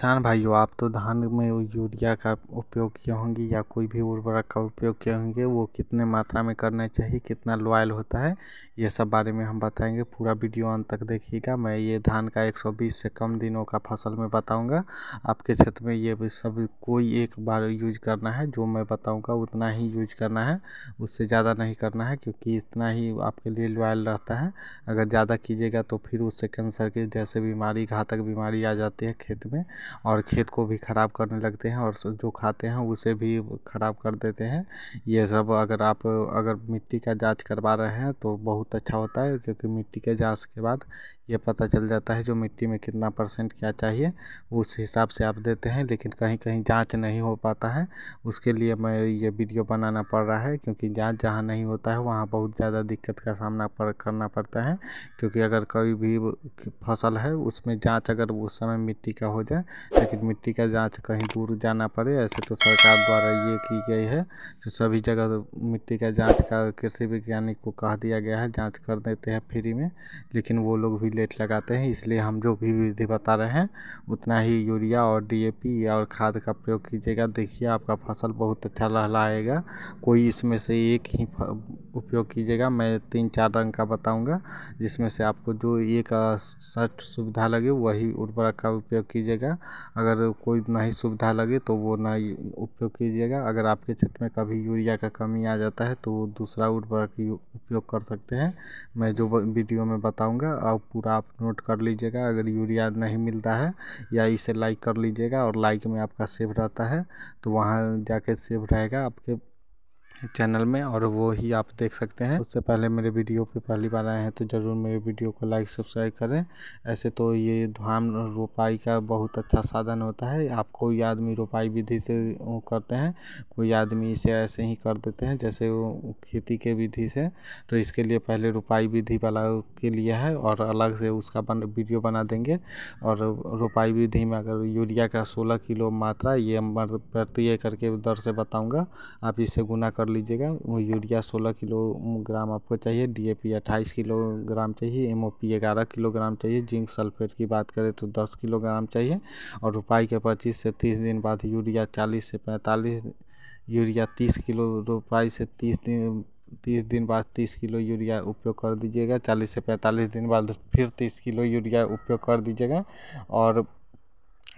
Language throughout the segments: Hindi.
किसान भाइयों आप तो धान में यूरिया का उपयोग किए होंगे या कोई भी उर्वरक का उपयोग किए होंगे वो कितने मात्रा में करना चाहिए कितना लॉयल होता है ये सब बारे में हम बताएंगे पूरा वीडियो अंत तक देखिएगा मैं ये धान का 120 से कम दिनों का फसल में बताऊंगा आपके क्षेत्र में ये भी सब कोई एक बार यूज करना है जो मैं बताऊँगा उतना ही यूज करना है उससे ज़्यादा नहीं करना है क्योंकि इतना ही आपके लिए लॉयल रहता है अगर ज़्यादा कीजिएगा तो फिर उससे कैंसर की जैसे बीमारी घातक बीमारी आ जाती है खेत में और खेत को भी ख़राब करने लगते हैं और जो खाते हैं उसे भी ख़राब कर देते हैं ये सब अगर आप अगर मिट्टी का जाँच करवा रहे हैं तो बहुत अच्छा होता है क्योंकि मिट्टी के जाँच के बाद ये पता चल जाता है जो मिट्टी में कितना परसेंट क्या चाहिए उस हिसाब से आप देते हैं लेकिन कहीं कहीं जांच नहीं हो पाता है उसके लिए मैं ये वीडियो बनाना पड़ रहा है क्योंकि जांच जहां नहीं होता है वहां बहुत ज़्यादा दिक्कत का सामना पर करना पड़ता है क्योंकि अगर कोई भी फसल है उसमें जाँच अगर उस समय मिट्टी का हो जाए लेकिन मिट्टी का जाँच कहीं दूर जाना पड़े ऐसे तो सरकार द्वारा ये की गई है जो सभी जगह मिट्टी का जाँच का कृषि वैज्ञानिक को कह दिया गया है जाँच कर देते हैं फ्री में लेकिन वो लोग भी लेट लगाते हैं इसलिए हम जो भी विधि बता रहे हैं उतना ही यूरिया और डी और खाद का प्रयोग कीजिएगा देखिए आपका फसल बहुत अच्छा लहलाएगा कोई इसमें से एक ही उपयोग कीजिएगा मैं तीन चार रंग का बताऊँगा जिसमें से आपको जो एक सट सुविधा लगे वही उर्वरक का उपयोग कीजिएगा अगर कोई नहीं सुविधा लगे तो वो नहीं उपयोग कीजिएगा अगर आपके क्षेत्र में कभी यूरिया का कमी आ जाता है तो दूसरा उर्वरक उपयोग कर सकते हैं मैं जो वीडियो में बताऊँगा आप पूरा पूरा तो आप नोट कर लीजिएगा अगर यूरिया नहीं मिलता है या इसे लाइक कर लीजिएगा और लाइक में आपका सेव रहता है तो वहाँ जाके सेव रहेगा आपके चैनल में और वो ही आप देख सकते हैं उससे पहले मेरे वीडियो पे पहली बार आए हैं तो ज़रूर मेरे वीडियो को लाइक सब्सक्राइब करें ऐसे तो ये धान रोपाई का बहुत अच्छा साधन होता है आप कोई आदमी रोपाई विधि से करते हैं कोई आदमी इसे ऐसे ही कर देते हैं जैसे वो खेती के विधि से तो इसके लिए पहले रोपाई विधि वाला के लिए है और अलग से उसका बन वीडियो बना देंगे और रोपाई विधि में अगर यूरिया का सोलह किलो मात्रा ये प्रति एकड़ के दर से बताऊँगा आप इसे गुना कर कर लीजिएगा वो यूरिया सोलह किलोग्राम आपको चाहिए डीएपी 28 किलोग्राम चाहिए एमओपी 11 किलोग्राम चाहिए जिंक सल्फेट की बात करें तो 10 किलोग्राम चाहिए और रुपाई के 25 से 30 दिन बाद यूरिया 40 से 45 यूरिया 30 किलो रुपाई से 30 दिन तीस दिन बाद तीस किलो यूरिया उपयोग कर दीजिएगा चालीस से पैंतालीस दिन बाद फिर तीस किलो यूरिया उपयोग कर दीजिएगा और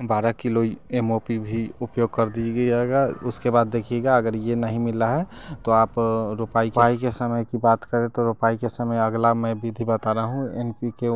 बारह किलो एम ओ पी भी उपयोग कर दीजिएगा उसके बाद देखिएगा अगर ये नहीं मिला है तो आप रोपाई रोपाई के समय की बात करें तो रोपाई के समय अगला मैं विधि बता रहा हूँ एन पी के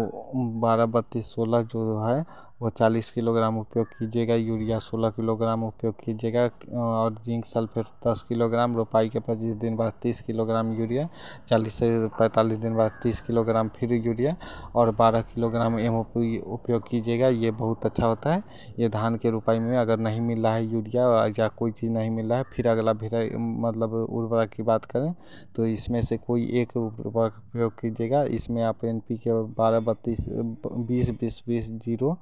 बारह बत्तीस सोलह जो है वो चालीस किलोग्राम उपयोग कीजिएगा यूरिया सोलह किलोग्राम उपयोग कीजिएगा और जिंक सल्फेट दस किलोग्राम रोपाई के पच्चीस दिन बाद तीस किलोग्राम यूरिया चालीस से पैंतालीस दिन बाद तीस किलोग्राम फिर यूरिया और बारह किलोग्राम एम उपयोग कीजिएगा ये बहुत अच्छा होता है ये धान के रोपाई में अगर नहीं मिल रहा है यूरिया या कोई चीज़ नहीं मिल रहा है फिर अगला फिर मतलब उर्वरक की बात करें तो इसमें से कोई एक उर्वरक उपयोग कीजिएगा इसमें आप एन पी के बारह बत्तीस बीस बीस बीस जीरो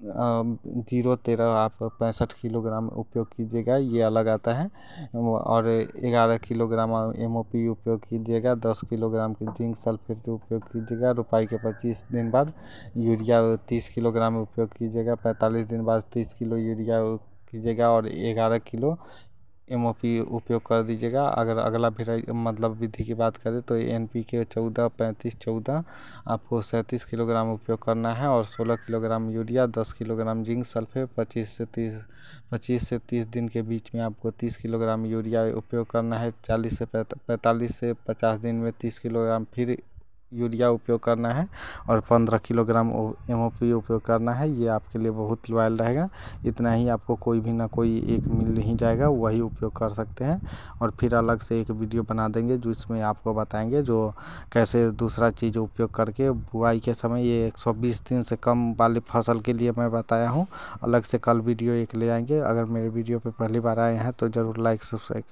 जीरो तेरह आप पैंसठ किलोग्राम उपयोग कीजिएगा ये अलग आता है और ग्यारह किलोग्राम एम ओ पी उपयोग कीजिएगा दस किलोग्राम की जिंक सल्फेट उपयोग कीजिएगा रुपाई के पच्चीस दिन बाद यूरिया तीस किलोग्राम उपयोग कीजिएगा पैंतालीस दिन बाद तीस किलो यूरिया कीजिएगा और ग्यारह किलो एम ओ पी उपयोग कर दीजिएगा अगर अगला फिर मतलब विधि की बात करें तो एन पी के चौदह पैंतीस चौदह आपको सैंतीस किलोग्राम उपयोग करना है और सोलह किलोग्राम यूरिया दस किलोग्राम जिंक सल्फेट पच्चीस से तीस पच्चीस से तीस दिन के बीच में आपको तीस किलोग्राम यूरिया उपयोग करना है चालीस से पैंतालीस से पचास दिन में तीस किलोग्राम फिर यूरिया उपयोग करना है और पंद्रह किलोग्राम एम ओ पी उपयोग करना है ये आपके लिए बहुत लॉयल रहेगा इतना ही आपको कोई भी ना कोई एक मिल ही जाएगा वही उपयोग कर सकते हैं और फिर अलग से एक वीडियो बना देंगे जिसमें आपको बताएंगे जो कैसे दूसरा चीज़ उपयोग करके बुआई के समय ये एक सौ बीस दिन से कम वाली फसल के लिए मैं बताया हूँ अलग से कल वीडियो एक ले आएंगे अगर मेरे वीडियो पर पहली बार आए हैं तो ज़रूर लाइक सब्सक्राइब